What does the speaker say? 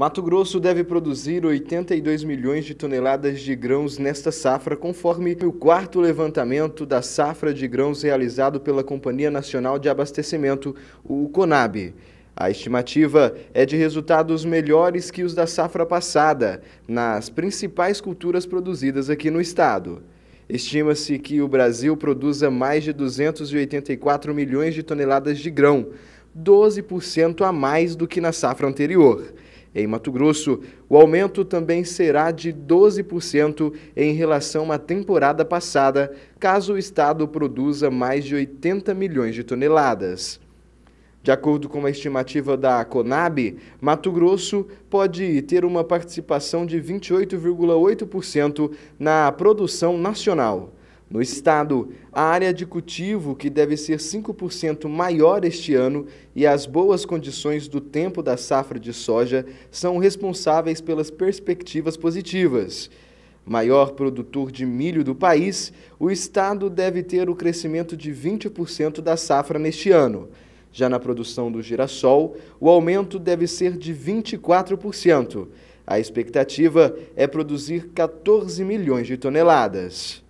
Mato Grosso deve produzir 82 milhões de toneladas de grãos nesta safra, conforme o quarto levantamento da safra de grãos realizado pela Companhia Nacional de Abastecimento, o CONAB. A estimativa é de resultados melhores que os da safra passada, nas principais culturas produzidas aqui no estado. Estima-se que o Brasil produza mais de 284 milhões de toneladas de grão, 12% a mais do que na safra anterior. Em Mato Grosso, o aumento também será de 12% em relação à temporada passada, caso o estado produza mais de 80 milhões de toneladas. De acordo com a estimativa da Conab, Mato Grosso pode ter uma participação de 28,8% na produção nacional. No estado, a área de cultivo, que deve ser 5% maior este ano, e as boas condições do tempo da safra de soja são responsáveis pelas perspectivas positivas. Maior produtor de milho do país, o estado deve ter o crescimento de 20% da safra neste ano. Já na produção do girassol, o aumento deve ser de 24%. A expectativa é produzir 14 milhões de toneladas.